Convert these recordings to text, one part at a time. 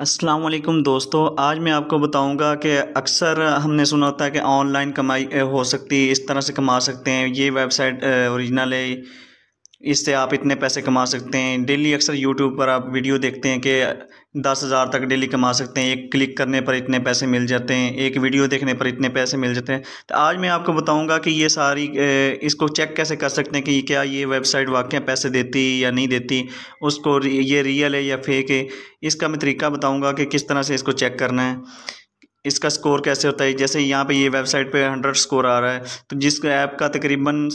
असलम दोस्तों आज मैं आपको बताऊंगा कि अक्सर हमने सुना होता है कि ऑनलाइन कमाई हो सकती है इस तरह से कमा सकते हैं ये वेबसाइट ओरिजिनल है इससे आप इतने पैसे कमा सकते हैं डेली अक्सर यूट्यूब पर आप वीडियो देखते हैं कि दस हज़ार तक डेली कमा सकते हैं एक क्लिक करने पर इतने पैसे मिल जाते हैं एक वीडियो देखने पर इतने पैसे मिल जाते हैं तो आज मैं आपको बताऊंगा कि ये सारी इसको चेक कैसे कर सकते हैं कि क्या ये वेबसाइट वाकई पैसे देती या नहीं देती उसको ये रियल है या फेक है इसका मैं तरीका बताऊँगा कि किस तरह से इसको चेक करना है इसका स्कोर कैसे होता है जैसे यहाँ पर ये वेबसाइट पर हंड्रेड स्कोर आ रहा है तो जिस ऐप का तकरीबन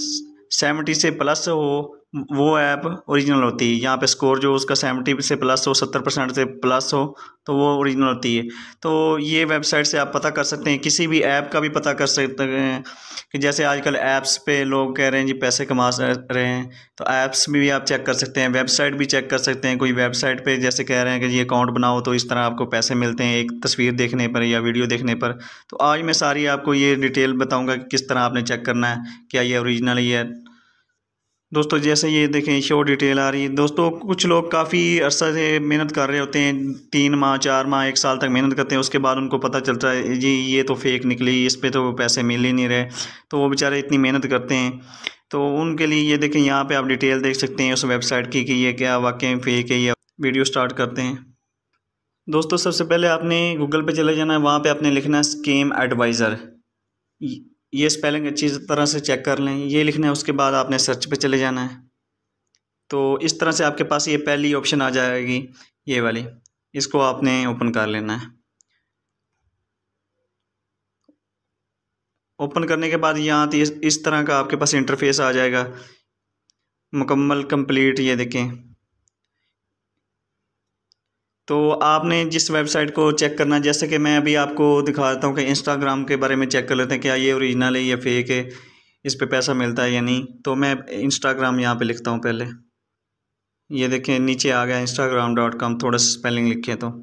सेवेंटी से प्लस हो वो ऐप ओरिजिनल होती है यहाँ पे स्कोर जो उसका सेवेंटी से प्लस हो सत्तर परसेंट से प्लस हो तो वो ओरिजिनल होती है तो ये वेबसाइट से आप पता कर सकते हैं किसी भी ऐप का भी पता कर सकते हैं कि जैसे आजकल ऐप्स पे लोग कह रहे हैं जी पैसे कमा रहे हैं तो ऐप्स में भी आप चेक कर सकते हैं वेबसाइट भी चेक कर सकते हैं कोई वेबसाइट पर जैसे कह रहे हैं कि जी अकाउंट बनाओ तो इस तरह आपको पैसे मिलते हैं एक तस्वीर देखने पर या वीडियो देखने पर तो आज मैं सारी आपको ये डिटेल बताऊँगा कि किस तरह आपने चेक करना है क्या ये ओरिजिनल ही है दोस्तों जैसे ये देखें शो डिटेल आ रही है दोस्तों कुछ लोग काफ़ी अरसा से मेहनत कर रहे होते हैं तीन माह चार माह एक साल तक मेहनत करते हैं उसके बाद उनको पता चलता है जी ये तो फेक निकली इस पर तो पैसे मिल ही नहीं रहे तो वो बेचारे इतनी मेहनत करते हैं तो उनके लिए ये देखें यहाँ पर आप डिटेल देख सकते हैं उस वेबसाइट की कि ये क्या वाकई फेक है या वीडियो स्टार्ट करते हैं दोस्तों सबसे पहले आपने गूगल पर चले जाना है वहाँ पर आपने लिखना है स्कीम एडवाइज़र ये स्पेलिंग अच्छी तरह से चेक कर लें ये लिखना है उसके बाद आपने सर्च पे चले जाना है तो इस तरह से आपके पास ये पहली ऑप्शन आ जाएगी ये वाली इसको आपने ओपन कर लेना है ओपन करने के बाद यहाँ तो इस तरह का आपके पास इंटरफेस आ जाएगा मुकम्मल कंप्लीट ये देखें तो आपने जिस वेबसाइट को चेक करना जैसे कि मैं अभी आपको दिखाता हूँ कि इंस्टाग्राम के बारे में चेक कर लेते हैं क्या ये ओरिजिनल है या फेक है इस पे पैसा मिलता है या नहीं तो मैं इंस्टाग्राम यहाँ पे लिखता हूँ पहले ये देखें नीचे आ गया इंस्टाग्राम डॉट कॉम थोड़ा सा स्पेलिंग लिखे तो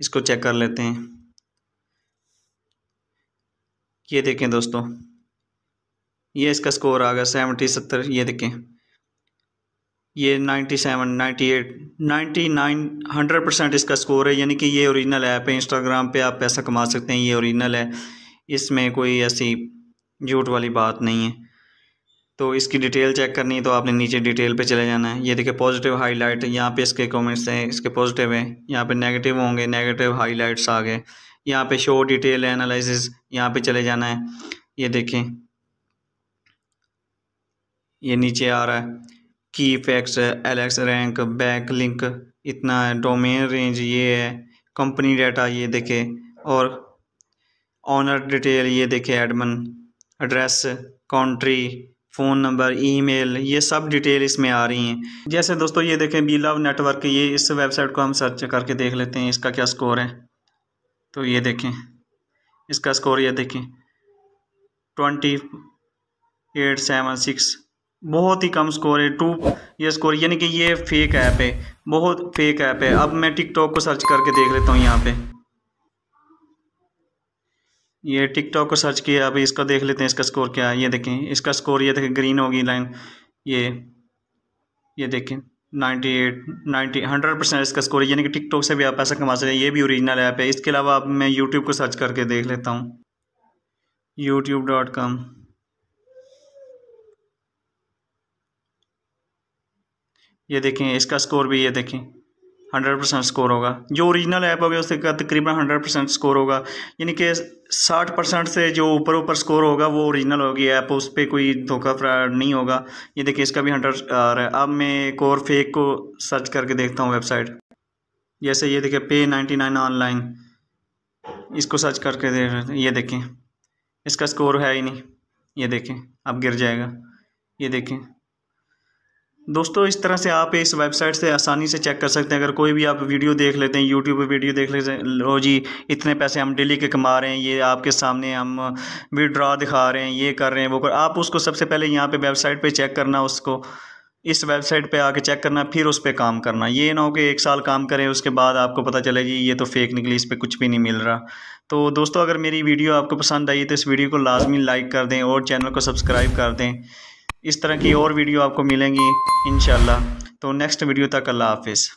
इसको चेक कर लेते हैं ये देखें दोस्तों ये इसका स्कोर आ गया सेवेंटी सत्तर ये देखें ये 97, 98, 99, 100 परसेंट इसका स्कोर है यानी कि ये ओरिजिनल ऐप है इंस्टाग्राम पे आप पैसा कमा सकते हैं ये ओरिजिनल है इसमें कोई ऐसी झूठ वाली बात नहीं है तो इसकी डिटेल चेक करनी है तो आपने नीचे डिटेल पे चले जाना है ये देखिए पॉजिटिव हाईलाइट यहाँ पर इसके कमेंट्स हैं इसके पॉजिटिव हैं यहाँ पर नेगेटिव होंगे नेगेटिव हाईलाइट्स आ गए यहाँ पर शो डिटेल एनालिसिस यहाँ पर चले जाना है ये देखें ये नीचे आ रहा है की facts Alexa rank backlink इतना है डोमेन रेंज ये है कंपनी डाटा ये देखे और ऑनर डिटेल ये देखे admin address country phone number email ये सब डिटेल इसमें आ रही हैं जैसे दोस्तों ये देखें बी लव नेटवर्क ये इस वेबसाइट को हम सर्च करके देख लेते हैं इसका क्या स्कोर है तो ये देखें इसका स्कोर ये देखें ट्वेंटी एट सेवन सिक्स बहुत ही कम स्कोर है टू ये स्कोर यानी कि ये फेक ऐप है बहुत फेक ऐप है अब मैं टिकटॉक को सर्च करके देख लेता हूँ यहाँ पे ये टिकटॉक को सर्च किया अब इसका देख लेते हैं इसका स्कोर क्या है ये देखें इसका स्कोर ये देखें ग्रीन होगी लाइन ये ये देखें ninety eight ninety hundred percent इसका स्कोर है यानी कि टिकटॉक से भी आप पैसा कमा सकते हैं ये भी ओरिजिनल ऐप है इसके अलावा अब मैं यूट्यूब को सर्च करके देख लेता हूँ यूट्यूब डॉट कॉम ये देखें इसका स्कोर भी ये देखें हंड्रेड परसेंट स्कोर होगा जो ओरिजिनल ऐप होगा उसका तकरीबन हंड्रेड परसेंट स्कोर होगा यानी कि साठ परसेंट से जो ऊपर ऊपर स्कोर होगा वो ओरिजिनल होगी ऐप उस पर कोई धोखा फ्रॉड नहीं होगा ये देखिए इसका भी हंड्रेड आ रहा है अब मैं एक और फेक को सर्च करके देखता हूँ वेबसाइट जैसे ये देखिए पे नाइन्टी नाइन ऑनलाइन इसको सर्च करके दे ये देखें इसका स्कोर है ही नहीं ये देखें अब गिर जाएगा ये देखें दोस्तों इस तरह से आप इस वेबसाइट से आसानी से चेक कर सकते हैं अगर कोई भी आप वीडियो देख लेते हैं यूट्यूब पर वीडियो देख लेते हैं लो जी इतने पैसे हम डेली के कमा रहे हैं ये आपके सामने हम विड्रॉ दिखा रहे हैं ये कर रहे हैं वो कर आप उसको सबसे पहले यहाँ पे वेबसाइट पे चेक करना उसको इस वेबसाइट पे आके चेक करना फिर उस पर काम करना ये ना हो कि एक साल काम करें उसके बाद आपको पता चले जी ये तो फेक निकली इस पर कुछ भी नहीं मिल रहा तो दोस्तों अगर मेरी वीडियो आपको पसंद आई तो इस वीडियो को लाजमी लाइक कर दें और चैनल को सब्सक्राइब कर दें इस तरह की और वीडियो आपको मिलेंगी इन तो नेक्स्ट वीडियो तक अल्लाह हाफिज़